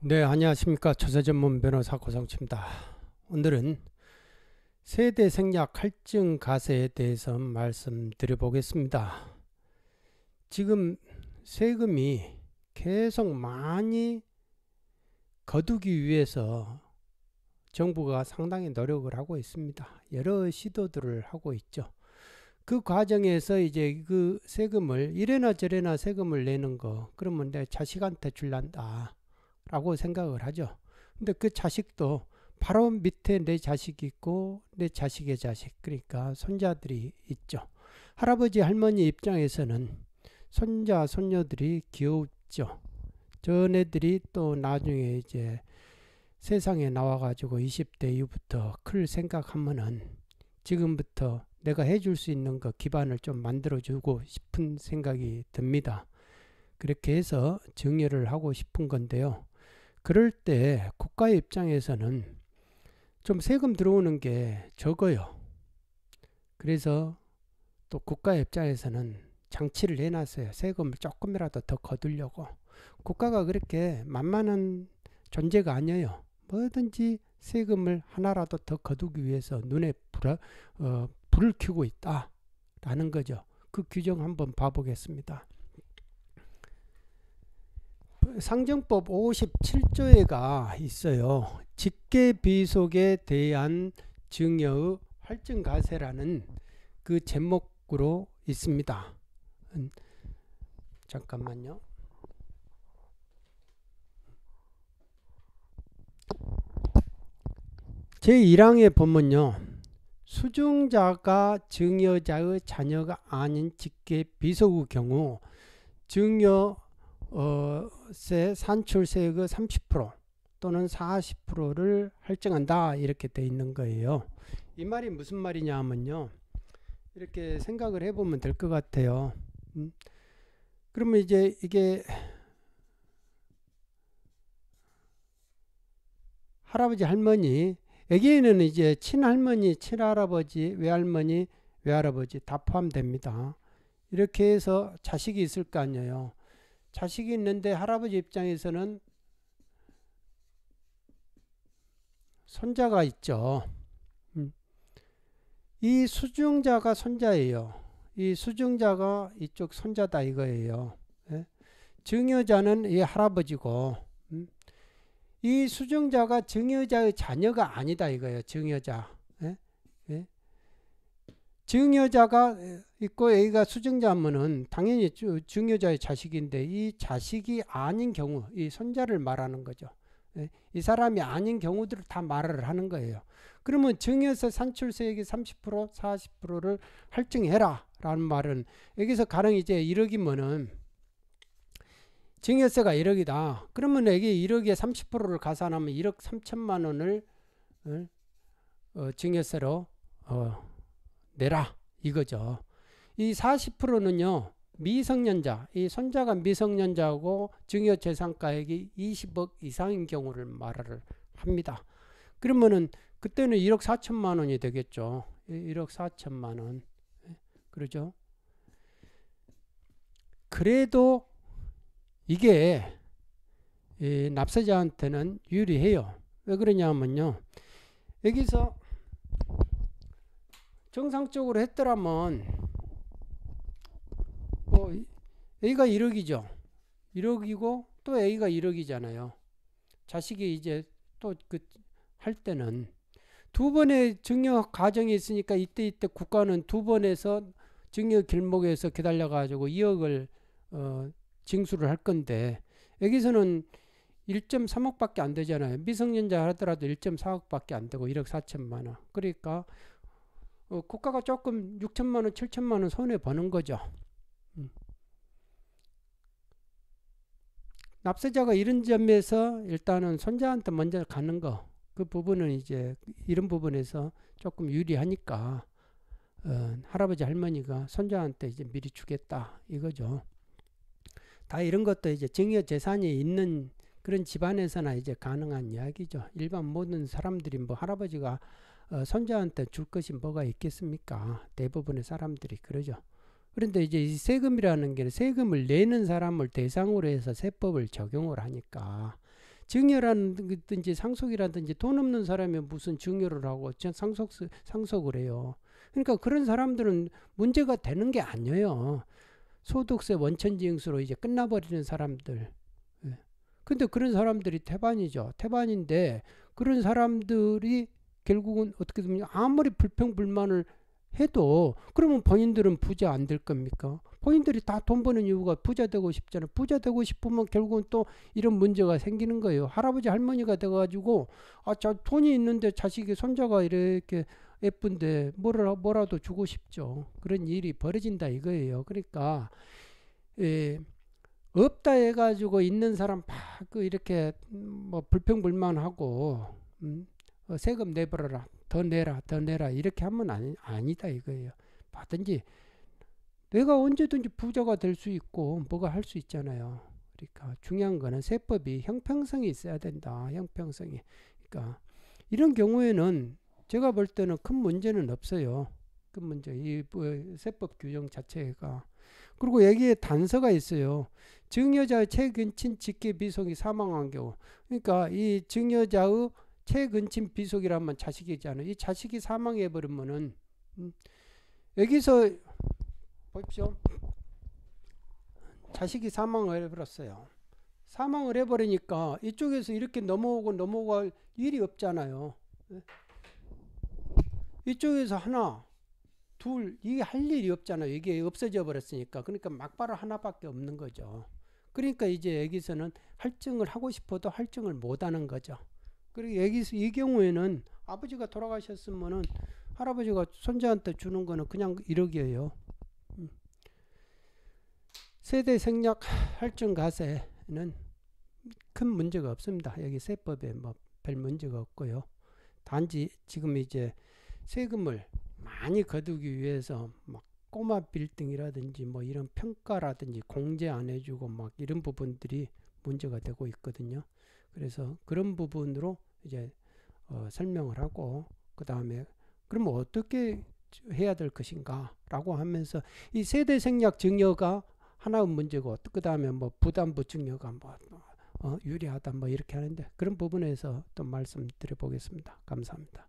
네, 안녕하십니까. 조세전문 변호사 고성치입니다. 오늘은 세대 생략 할증 가세에 대해서 말씀드려 보겠습니다. 지금 세금이 계속 많이 거두기 위해서 정부가 상당히 노력을 하고 있습니다. 여러 시도들을 하고 있죠. 그 과정에서 이제 그 세금을 이래나 저래나 세금을 내는 거 그러면 내 자식한테 줄란다. 라고 생각을 하죠. 근데 그 자식도 바로 밑에 내 자식이 있고 내 자식의 자식 그러니까 손자들이 있죠. 할아버지 할머니 입장에서는 손자 손녀들이 귀엽죠. 전애들이 또 나중에 이제 세상에 나와가지고 20대 이후부터 클 생각하면은 지금부터 내가 해줄 수 있는 거 기반을 좀 만들어주고 싶은 생각이 듭니다. 그렇게 해서 정렬을 하고 싶은 건데요. 그럴 때 국가의 입장에서는 좀 세금 들어오는 게 적어요. 그래서 또 국가 입장에서는 장치를 해놨어요. 세금을 조금이라도 더 거두려고. 국가가 그렇게 만만한 존재가 아니에요. 뭐든지 세금을 하나라도 더 거두기 위해서 눈에 불을, 어, 불을 켜고 있다라는 거죠. 그 규정 한번 봐보겠습니다. 상정법 57조에가 있어요. 직계비속에 대한 증여의 할증과세라는 그 제목으로 있습니다. 음, 잠깐만요. 제1항의 보면요. 수증자가 증여자의 자녀가 아닌 직계비속의 경우 증여 어, 세 산출세액의 30% 또는 40%를 할증한다 이렇게 돼 있는 거예요. 이 말이 무슨 말이냐 하면요. 이렇게 생각을 해보면 될 것 같아요. 음? 그러면 이제 이게 할아버지 할머니 애기에는 이제 친할머니 친할아버지 외할머니 외할아버지 다 포함됩니다. 이렇게 해서 자식이 있을 거 아니에요. 자식이 있는데 할아버지 입장에서는 손자가 있죠. 음. 이 수중자가 손자예요. 이 수중자가 이쪽 손자다 이거예요. 예? 증여자는 이 할아버지고 음. 이 수중자가 증여자의 자녀가 아니다 이거예요. 증여자. 예? 예? 증여자가 있고 A가 수증자면은 당연히 증여자의 자식인데 이 자식이 아닌 경우 이 손자를 말하는 거죠. 예, 이 사람이 아닌 경우들을 다 말을 하는 거예요. 그러면 증여세 산출세액이 30% 40%를 할증해라 라는 말은 여기서 가령 이제 1억이면은 증여세가 1억이다. 그러면 이게 1억에 30%를 가산하면 1억 3천만 원을 어, 증여세로 어, 내라 이거죠. 이 40%는요. 미성년자, 이 손자가 미성년자고 증여 재산가액이 20억 이상인 경우를 말을 합니다. 그러면은 그때는 1억 4천만 원이 되겠죠. 1억 4천만 원. 예, 그러죠? 그래도 이게 이 납세자한테는 유리해요. 왜 그러냐면요. 여기서 정상적으로 했더라면 뭐 A가 1억이죠. 1억이고 또 A가 1억이잖아요. 자식이 이제 또 그 할 때는 두 번의 증여 과정이 있으니까 이때 이때 국가는 두 번에서 증여 길목에서 기다려 가지고 2억을 어, 징수를 할 건데 여기서는 1.3억밖에 안 되잖아요. 미성년자 하더라도 1.4억밖에 안 되고 1억 4천만 원. 그러니까 어, 국가가 조금 6천만 원, 7천만 원 손해 보는 거죠. 음. 납세자가 이런 점에서 일단은 손자한테 먼저 가는 거. 그 부분은 이제 이런 부분에서 조금 유리하니까 어, 할아버지 할머니가 손자한테 이제 미리 주겠다 이거죠. 다 이런 것도 이제 증여 재산이 있는 그런 집안에서나 이제 가능한 이야기죠. 일반 모든 사람들이 뭐 할아버지가 어, 손자한테 줄 것이 뭐가 있겠습니까? 대부분의 사람들이 그러죠. 그런데 이제 이 세금이라는 게 세금을 내는 사람을 대상으로 해서 세법을 적용을 하니까 증여라든지 상속이라든지 돈 없는 사람이 무슨 증여를 하고 상속 상속을 해요. 그러니까 그런 사람들은 문제가 되는 게 아니에요. 소득세 원천징수로 이제 끝나버리는 사람들. 예. 근데 그런 사람들이 태반이죠. 태반인데 그런 사람들이 결국은 어떻게 보면 아무리 불평불만을 해도 그러면 본인들은 부자 안 될 겁니까? 본인들이 다 돈 버는 이유가 부자 되고 싶잖아요. 부자 되고 싶으면 결국은 또 이런 문제가 생기는 거예요. 할아버지 할머니가 돼가지고 아 저 돈이 있는데 자식이 손자가 이렇게 예쁜데 뭐라 뭐라도 주고 싶죠. 그런 일이 벌어진다 이거예요. 그러니까 예, 없다 해가지고 있는 사람 막 그 이렇게 뭐 불평불만하고 음, 어, 세금 내버려라 더 내라 더 내라 이렇게 하면 아니, 아니다 이거예요 뭐든지 내가 언제든지 부자가 될 수 있고 뭐가 할 수 있잖아요 그러니까 중요한 거는 세법이 형평성이 있어야 된다 형평성이 그러니까 이런 경우에는 제가 볼 때는 큰 문제는 없어요 큰 문제 이 뭐 세법 규정 자체가 그리고 여기에 단서가 있어요. 증여자의 최근 친 직계 비속이 사망한 경우. 그러니까 이 증여자의 최근친 비속이라면 자식이잖아요. 이 자식이 사망해 버리면은 음, 여기서 보십시오. 자식이 사망을 해버렸어요. 사망을 해버리니까 이쪽에서 이렇게 넘어오고 넘어갈 일이 없잖아요. 이쪽에서 하나, 둘, 이게 할 일이 없잖아요. 이게 없어져 버렸으니까. 그러니까 막바로 하나밖에 없는 거죠. 그러니까 이제 여기서는 할증을 하고 싶어도 할증을 못 하는 거죠. 그리고 여기, 이 경우에는 아버지가 돌아가셨으면은 할아버지가 손자한테 주는 거는 그냥 1억이에요. 음. 세대 생략 할증 가세는 큰 문제가 없습니다. 여기 세법에 뭐 별 문제가 없고요. 단지 지금 이제 세금을 많이 거두기 위해서 막 꼬마 빌딩이라든지 뭐 이런 평가라든지 공제 안 해주고 막 이런 부분들이 문제가 되고 있거든요. 그래서 그런 부분으로 이제 어, 설명을 하고 그 다음에 그러면 뭐 어떻게 해야 될 것인가라고 하면서 이 세대 생략 증여가 하나의 문제고 그 다음에 뭐 부담부 증여가 뭐 어, 유리하다 뭐 이렇게 하는데 그런 부분에서 또 말씀드려 보겠습니다. 감사합니다.